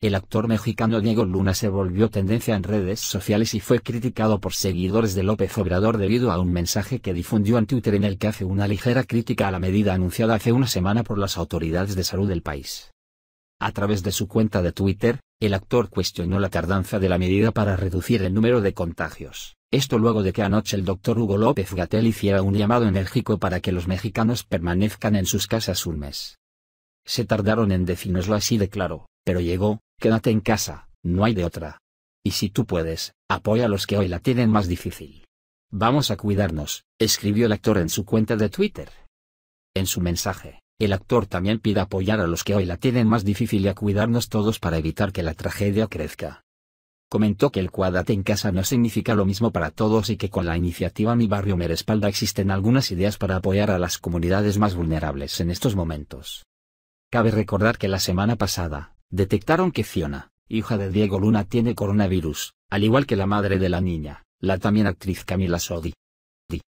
El actor mexicano Diego Luna se volvió tendencia en redes sociales y fue criticado por seguidores de López Obrador debido a un mensaje que difundió en Twitter en el que hace una ligera crítica a la medida anunciada hace una semana por las autoridades de salud del país. A través de su cuenta de Twitter, el actor cuestionó la tardanza de la medida para reducir el número de contagios. Esto luego de que anoche el doctor Hugo López Gatel hiciera un llamado enérgico para que los mexicanos permanezcan en sus casas un mes. Se tardaron en definirlo así de claro, pero llegó, Quédate en casa, no hay de otra. Y si tú puedes, apoya a los que hoy la tienen más difícil. Vamos a cuidarnos, escribió el actor en su cuenta de Twitter. En su mensaje, el actor también pide apoyar a los que hoy la tienen más difícil y a cuidarnos todos para evitar que la tragedia crezca. Comentó que el cuadrate en casa no significa lo mismo para todos y que con la iniciativa Mi Barrio Me Respalda existen algunas ideas para apoyar a las comunidades más vulnerables en estos momentos. Cabe recordar que la semana pasada, Detectaron que Fiona, hija de Diego Luna, tiene coronavirus, al igual que la madre de la niña, la también actriz Camila Sodi.